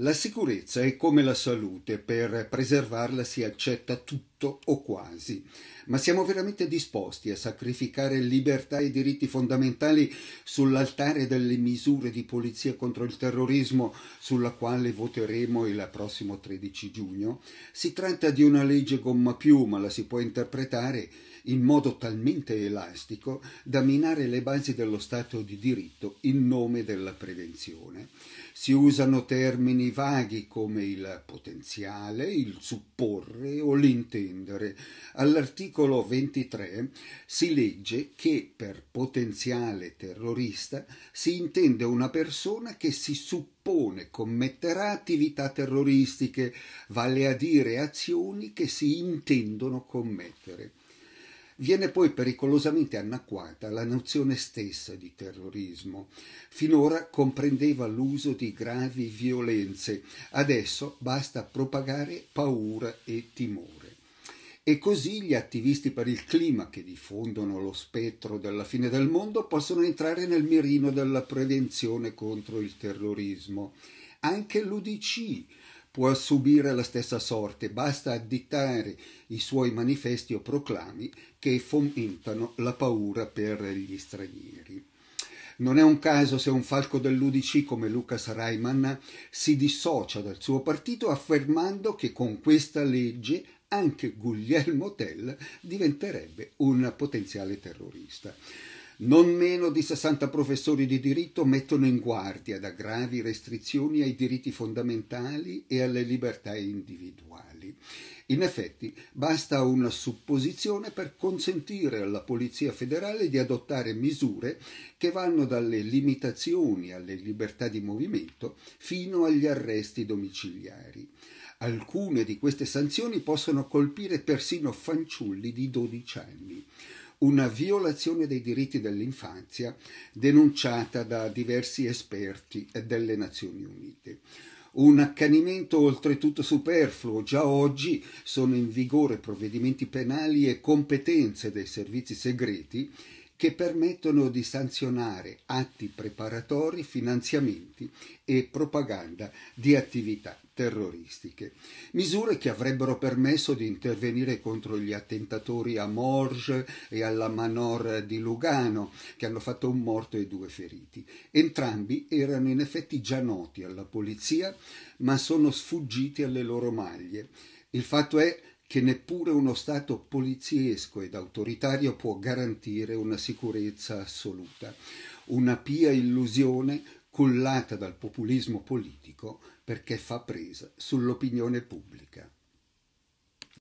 La sicurezza è come la salute, per preservarla si accetta tutto o quasi, ma siamo veramente disposti a sacrificare libertà e diritti fondamentali sull'altare delle misure di polizia contro il terrorismo sulla quale voteremo il prossimo 13 giugno? Si tratta di una legge gomma più, ma la si può interpretare in modo talmente elastico da minare le basi dello Stato di diritto in nome della prevenzione. Si usano termini vaghi come il potenziale, il supporre o l'intendere. All'articolo 23 si legge che per potenziale terrorista si intende una persona che si suppone commetterà attività terroristiche, vale a dire azioni che si intendono commettere viene poi pericolosamente anacquata la nozione stessa di terrorismo. Finora comprendeva l'uso di gravi violenze, adesso basta propagare paura e timore. E così gli attivisti per il clima che diffondono lo spettro della fine del mondo possono entrare nel mirino della prevenzione contro il terrorismo. Anche l'UDC può subire la stessa sorte, basta additare i suoi manifesti o proclami che fomentano la paura per gli stranieri. Non è un caso se un falco dell'UDC come Lucas Reimann si dissocia dal suo partito affermando che con questa legge anche Guglielmo Tell diventerebbe un potenziale terrorista. Non meno di 60 professori di diritto mettono in guardia da gravi restrizioni ai diritti fondamentali e alle libertà individuali. In effetti, basta una supposizione per consentire alla Polizia federale di adottare misure che vanno dalle limitazioni alle libertà di movimento fino agli arresti domiciliari. Alcune di queste sanzioni possono colpire persino fanciulli di 12 anni una violazione dei diritti dell'infanzia denunciata da diversi esperti delle Nazioni Unite. Un accanimento oltretutto superfluo. Già oggi sono in vigore provvedimenti penali e competenze dei servizi segreti che permettono di sanzionare atti preparatori, finanziamenti e propaganda di attività terroristiche. Misure che avrebbero permesso di intervenire contro gli attentatori a Morge e alla Manor di Lugano, che hanno fatto un morto e due feriti. Entrambi erano in effetti già noti alla polizia, ma sono sfuggiti alle loro maglie. Il fatto è che neppure uno Stato poliziesco ed autoritario può garantire una sicurezza assoluta, una pia illusione cullata dal populismo politico perché fa presa sull'opinione pubblica.